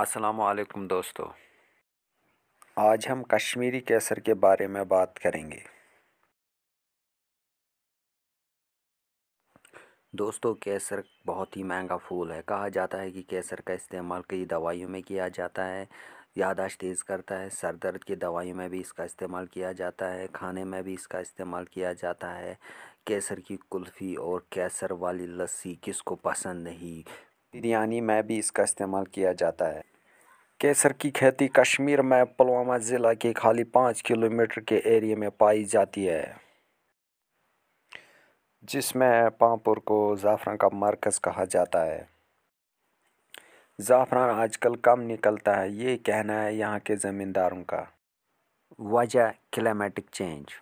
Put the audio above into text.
असलकुम दोस्तों आज हम कश्मीरी केसर के बारे में बात करेंगे दोस्तों केसर बहुत ही महंगा फूल है कहा जाता है कि केसर का इस्तेमाल कई दवाइयों में किया जाता है यादाश्त तेज़ करता है सर दर्द की दवाइयों में भी इसका इस्तेमाल किया जाता है खाने में भी इसका इस्तेमाल किया जाता है केसर की कुल्फ़ी और केसर वाली लस्सी किसको पसंद नहीं बिरयानी में भी इसका इस्तेमाल किया जाता है केसर की खेती कश्मीर में पुलवामा ज़िला के खाली पाँच किलोमीटर के एरिए में पाई जाती है जिसमें पाँपुर को ज़ाफ़रान का मरकज़ कहा जाता है ज़ाफ़रान आजकल कम निकलता है ये कहना है यहाँ के ज़मींदारों का वजह क्लाइमेटिक चेंज